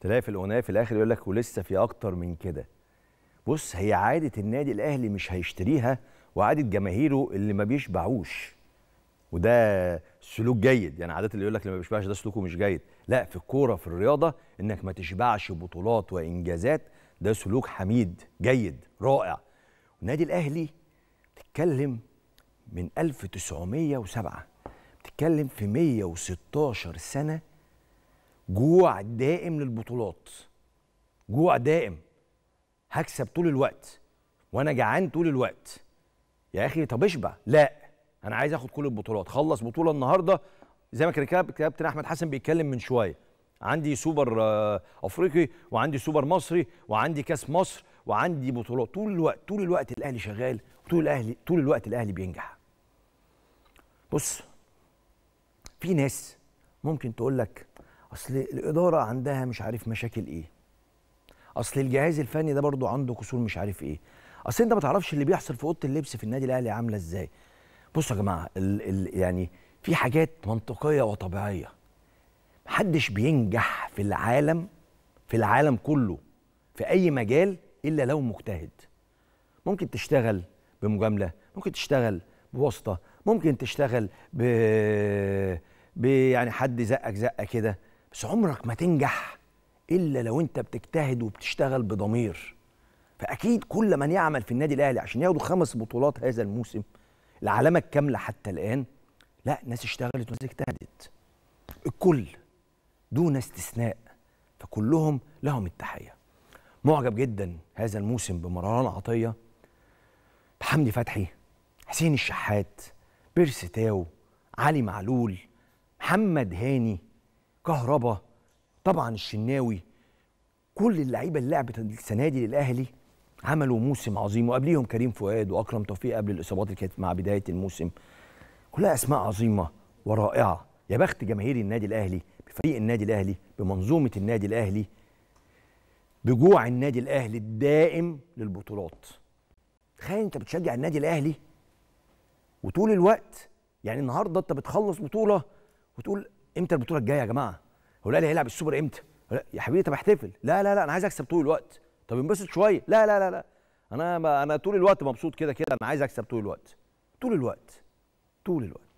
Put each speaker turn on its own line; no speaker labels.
تلاقي في الاغنيه في الاخر يقول لك ولسه في اكتر من كده بص هي عاده النادي الاهلي مش هيشتريها وعاده جماهيره اللي ما بيشبعوش وده سلوك جيد يعني عادة اللي يقول لك اللي ما بيشبعش ده سلوكه مش جيد لا في الكوره في الرياضه انك ما تشبعش بطولات وانجازات ده سلوك حميد جيد رائع النادي الاهلي بتتكلم من 1907 بتتكلم في 116 سنه جوع دائم للبطولات جوع دائم هكسب طول الوقت وانا جعان طول الوقت يا اخي طب اشبع لا انا عايز اخد كل البطولات خلص بطوله النهارده زي ما كان كابتن احمد حسن بيتكلم من شويه عندي سوبر آه، افريقي وعندي سوبر مصري وعندي كاس مصر وعندي بطولات طول الوقت طول الوقت الاهلي شغال طول الاهلي طول الوقت الاهلي بينجح بص في ناس ممكن تقول لك اصل الاداره عندها مش عارف مشاكل ايه اصل الجهاز الفني ده برضو عنده قصور مش عارف ايه اصل انت ما تعرفش اللي بيحصل في اوضه اللبس في النادي الاهلي عامله ازاي بصوا يا جماعه ال ال يعني في حاجات منطقيه وطبيعيه محدش بينجح في العالم في العالم كله في اي مجال الا لو مجتهد ممكن تشتغل بمجامله ممكن تشتغل بواسطه ممكن تشتغل ب يعني حد زقك زقه كده بس عمرك ما تنجح الا لو انت بتجتهد وبتشتغل بضمير فاكيد كل من يعمل في النادي الاهلي عشان ياخدوا خمس بطولات هذا الموسم العلامه الكامله حتى الان لا ناس اشتغلت وناس اجتهدت الكل دون استثناء فكلهم لهم التحيه معجب جدا هذا الموسم بمروان عطيه بحمدي فتحي حسين الشحات بيرسي تاو علي معلول محمد هاني كهربا طبعا الشناوي كل اللعيبه اللي لعبت السنه دي للاهلي عملوا موسم عظيم وقبليهم كريم فؤاد واكرم توفيق قبل الاصابات اللي كانت مع بدايه الموسم كلها اسماء عظيمه ورائعه يا بخت جماهير النادي الاهلي بفريق النادي الاهلي بمنظومه النادي الاهلي بجوع النادي الاهلي الدائم للبطولات تخيل انت بتشجع النادي الاهلي وطول الوقت يعني النهارده انت بتخلص بطوله وتقول امتى البطوله الجايه يا جماعه هو الاهلي هيلعب السوبر امتى يا حبيبي طب احتفل لا لا لا انا عايز اكسب طول الوقت طب انبسط شويه لا لا لا لا انا انا طول الوقت مبسوط كده كده انا عايز اكسب طول الوقت طول الوقت طول الوقت